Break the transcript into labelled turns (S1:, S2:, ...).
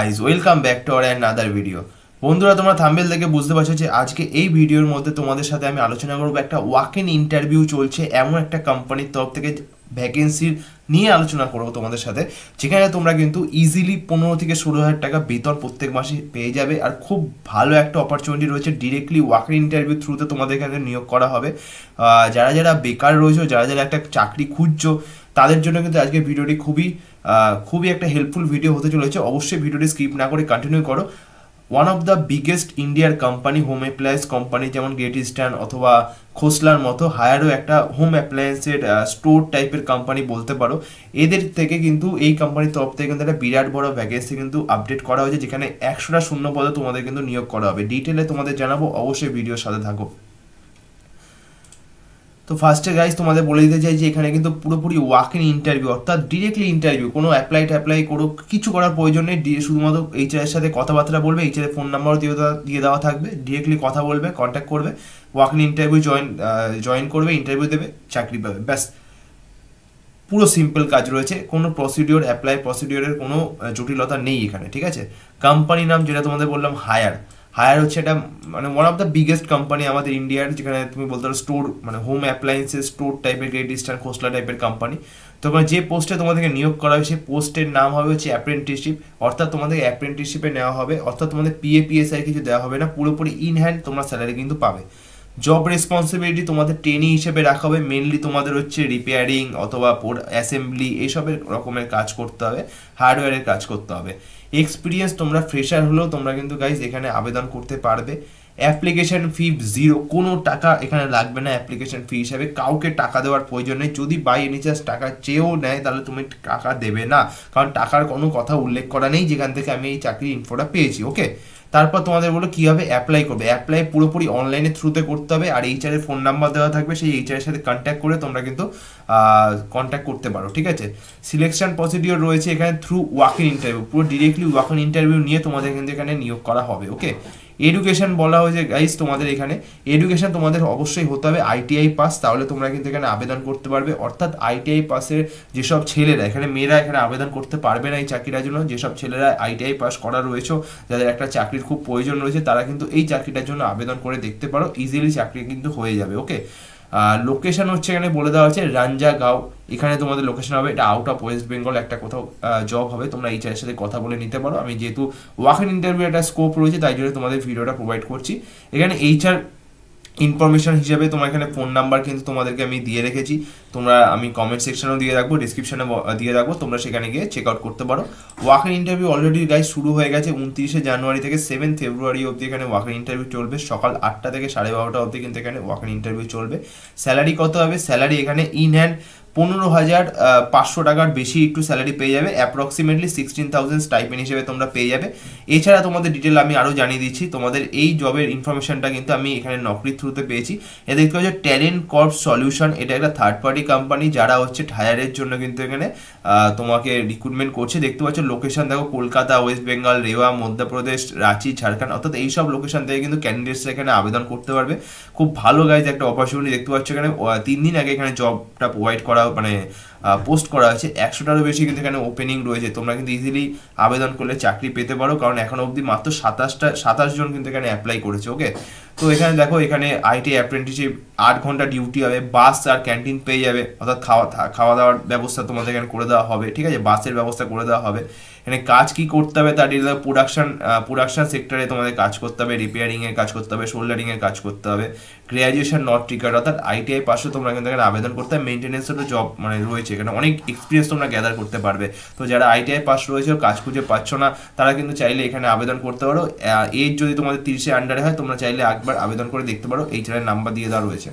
S1: guys welcome back to our other video বন্ধুরা তোমরা thumbnail দেখে বুঝতে পারছো যে আজকে এই ভিডিওর মধ্যে তোমাদের সাথে আমি আলোচনা করবো একটা ওয়াক ইন ইন্টারভিউ চলছে এমন একটা কোম্পানির তরফ থেকে ভ্যাকেন্সির নিয়ে আলোচনা করবো তোমাদের সাথে যেখানে তোমরা কিন্তু ইজিলি পনেরো থেকে ষোলো হাজার টাকা বেতন প্রত্যেক মাসে পেয়ে যাবে আর খুব ভালো একটা অপরচুনিটি রয়েছে ডিরেক্টলি ইন ইন্টারভিউ থ্রুতে তোমাদের এখানে নিয়োগ করা হবে যারা যারা বেকার রয়েছে যারা যারা একটা চাকরি খুঁজছো তাদের জন্য কিন্তু আজকে ভিডিওটি খুবই খুবই একটা হেল্পফুল ভিডিও হতে চলেছে অবশ্যই ভিডিওটি স্কিপ না করে কন্টিনিউ করো ওয়ান অফ দ্য বিগেস্ট ইন্ডিয়ার কোম্পানি হোম অ্যাপ্লায়েন্স কোম্পানি যেমন গ্রেট ইস্টার্ন অথবা খোসলার মতো হায়ারও একটা হোম অ্যাপ্লায়েন্সের স্টোর টাইপের কোম্পানি বলতে পারো এদের থেকে কিন্তু এই কোম্পানির তরফ থেকে কিন্তু একটা বিরাট বড় ভ্যাকেন্সি কিন্তু আপডেট করা হয়েছে যেখানে একশোটা শূন্য পদে তোমাদের কিন্তু নিয়োগ করা হবে ডিটেলে তোমাদের জানাবো অবশ্যই ভিডিওর সাথে থাকো তো ফার্স্টে গাইজ তোমাদের বলে দিতে চাই যে এখানে কিন্তু পুরোপুরি ওয়াক ইন ইন্টারভিউ অর্থাৎ ডিরেক্টলি ইন্টারভিউ কোনো অ্যাপ্লাই ট্যাপ্লাই করো কিছু করার প্রয়োজন নেই শুধুমাত্র এইচআরের সাথে কথাবার্তা বলবে এইচআরের ফোন নাম্বারও দিয়ে দেওয়া দিয়ে দেওয়া থাকবে ডিরেক্টলি কথা বলবে কন্ট্যাক্ট করবে walk in interview join join করবে ইন্টারভিউ দেবে চাকরি পাবে ব্যাস পুরো সিম্পল কাজ রয়েছে কোনো প্রসিডিওর অ্যাপ্লাই প্রসিডিওরের কোনো জটিলতা নেই এখানে ঠিক আছে কোম্পানি নাম যেটা তোমাদের বললাম হায়ার হায়ার হচ্ছে এটা মানে one of the biggest company আমাদের ইন্ডিয়ার যেখানে তুমি বলতে পারো স্টোর মানে হোম অ্যাপ্লায়েন্সেস স্টোর টাইপের গ্রেট ইস্টার্ন খোসলা টাইপের কোম্পানি তোমার যে পোস্টে তোমাদেরকে নিয়োগ করা হয়েছে সেই পোস্টের নাম হবে হচ্ছে অ্যাপ্রেন্টিসশিপ অর্থাৎ তোমাদের অ্যাপ্রেন্টিসশিপে নেওয়া হবে অর্থাৎ তোমাদের পিএপিএসআই কিছু দেওয়া হবে না পুরোপুরি ইন হ্যান্ড তোমরা স্যালারি কিন্তু পাবে জব রেসপন্সিবিলিটি তোমাদের ট্রেনিং হিসেবে রাখা হবে মেনলি তোমাদের হচ্ছে রিপেয়ারিং অথবা অ্যাসেম্বলি এইসবের রকমের কাজ করতে হবে হার্ডওয়্যারের কাজ করতে হবে এক্সপিরিয়েন্স তোমরা ফ্রেশার হলেও তোমরা কিন্তু গাইজ এখানে আবেদন করতে পারবে অ্যাপ্লিকেশন ফি জিরো কোনো টাকা এখানে লাগবে না অ্যাপ্লিকেশন ফি হিসাবে কাউকে টাকা দেওয়ার প্রয়োজন নেই যদি বাই এনি চান্স টাকা চেয়েও নেয় তাহলে তুমি টাকা দেবে না কারণ টাকার কোনো কথা উল্লেখ করা নেই যেখান থেকে আমি এই চাকরির ইনফোটা পেয়েছি ওকে তারপর তোমাদের বলো কীভাবে অ্যাপ্লাই করবে অ্যাপ্লাই পুরোপুরি অনলাইনে থ্রুতে করতে হবে আর এইচআরের ফোন নাম্বার দেওয়া থাকবে সেই এইচআরের সাথে কন্ট্যাক্ট করে তোমরা কিন্তু কন্ট্যাক্ট করতে পারো ঠিক আছে সিলেকশন প্রসিডিওর রয়েছে এখানে থ্রু ওয়াক ইন ইন্টারভিউ পুরো ডিরেক্টলি ওয়াক ইন ইন্টারভিউ নিয়ে তোমাদের কিন্তু এখানে নিয়োগ করা হবে ওকে এডুকেশন বলা হয়েছে গাইজ তোমাদের এখানে এডুকেশন তোমাদের অবশ্যই হতে হবে আইটিআই পাস তাহলে তোমরা কিন্তু এখানে আবেদন করতে পারবে অর্থাৎ আইটিআই পাসের যেসব ছেলেরা এখানে মেয়েরা এখানে আবেদন করতে পারবে না এই চাকরিটার জন্য যেসব ছেলেরা আইটিআই পাস করা রয়েছে যাদের একটা চাকরির খুব প্রয়োজন রয়েছে তারা কিন্তু এই চাকরিটার জন্য আবেদন করে দেখতে পারো ইজিলি চাকরি কিন্তু হয়ে যাবে ওকে লোকেশান হচ্ছে এখানে বলে দেওয়া হয়েছে গাঁও এখানে তোমাদের লোকেশন হবে এটা আউট অফ ওয়েস্ট বেঙ্গল একটা কোথাও জব হবে তোমরা এই চায়ের সাথে কথা বলে নিতে পারো আমি যেহেতু ওয়াক ইন ইন্টারভিউ একটা স্কোপ রয়েছে তাই জন্য তোমাদের ভিডিওটা প্রোভাইড করছি এখানে এইচআর ইনফরমেশন হিসেবে তোমার এখানে ফোন নাম্বার কিন্তু তোমাদেরকে আমি দিয়ে রেখেছি তোমরা আমি কমেন্ট সেকশনেও দিয়ে রাখবো ডিসক্রিপশানে দিয়ে রাখবো তোমরা সেখানে গিয়ে চেক আউট করতে পারো ওয়াকার ইন্টারভিউ অলরেডি গাইজ শুরু হয়ে গেছে উনত্রিশে জানুয়ারি থেকে সেভেন ফেব্রুয়ারি অবধি এখানে ওয়াকার ইন্টারভিউ চলবে সকাল আটটা থেকে সাড়ে বারোটা অবধি কিন্তু এখানে ওয়াকার ইন্টারভিউ চলবে স্যালারি কত হবে স্যালারি এখানে ইন হ্যান্ড পনেরো হাজার পাঁচশো টাকার বেশি একটু স্যালারি পেয়ে যাবে অ্যাপ্রক্সিমেটলি সিক্সটিন থাউজেন্ড স্টাইপেন হিসেবে তোমরা পেয়ে যাবে এছাড়া তোমাদের ডিটেল আমি আরও জানিয়ে দিচ্ছি তোমাদের এই জবের ইনফরমেশনটা কিন্তু আমি এখানে নকরির থ্রুতে পেয়েছি এতে দেখতে পাচ্ছ ট্যালেন্ট কর্প সলিউশন এটা একটা থার্ড পার্টি কোম্পানি যারা হচ্ছে ঠায়ারের জন্য কিন্তু এখানে তোমাকে রিক্রুটমেন্ট করছে দেখতে পাচ্ছ লোকেশন দেখো কলকাতা ওয়েস্ট বেঙ্গল রেওয়া মধ্যপ্রদেশ রাঁচি ঝাড়খণ্ড অর্থাৎ এইসব লোকেশন থেকে কিন্তু ক্যান্ডিডেটসরা এখানে আবেদন করতে পারবে খুব ভালো গাইজ একটা অপরচুনিটি দেখতে পাচ্ছ এখানে তিন দিন আগে এখানে জবটা প্রোভাইড করা মানে পোস্ট করা হয়েছে একশোটারও বেশি কিন্তু এখানে ওপেনিং রয়েছে তোমরা কিন্তু ইজিলি আবেদন করলে চাকরি পেতে পারো কারণ এখন অবধি মাত্র সাতাশটা সাতাশ জন কিন্তু এখানে অ্যাপ্লাই করেছে ওকে তো এখানে দেখো এখানে আইটি অ্যাপ্রেন্টিসশিপ আট ঘন্টা ডিউটি হবে বাস আর ক্যান্টিন পেয়ে যাবে অর্থাৎ খাওয়া খাওয়া দাওয়ার ব্যবস্থা তোমাদের এখানে করে দেওয়া হবে ঠিক আছে বাসের ব্যবস্থা করে দেওয়া হবে এখানে কাজ কি করতে হবে তার ডিটেল প্রোডাকশন প্রোডাকশন সেক্টরে তোমাদের কাজ করতে হবে রিপেয়ারিংয়ের কাজ করতে হবে সোল্ডারিংয়ের কাজ করতে হবে গ্র্যাজুয়েশন নট টিকার অর্থাৎ আইটিআই পাশে তোমরা কিন্তু এখানে আবেদন করতে হবে তো জব মানে রয়েছে এখানে অনেক এক্সপিরিয়েন্স তোমরা গ্যাদার করতে পারবে তো যারা আইটিআই পাস রয়েছে কাজ খুঁজে পাচ্ছ না তারা কিন্তু চাইলে এখানে আবেদন করতে পারো এজ যদি তোমাদের তিরিশে আন্ডারে হয় তোমরা চাইলে আগে একবার আবেদন করে দেখতে পারো এই চ্যানেল নাম্বার দিয়ে দেওয়া রয়েছে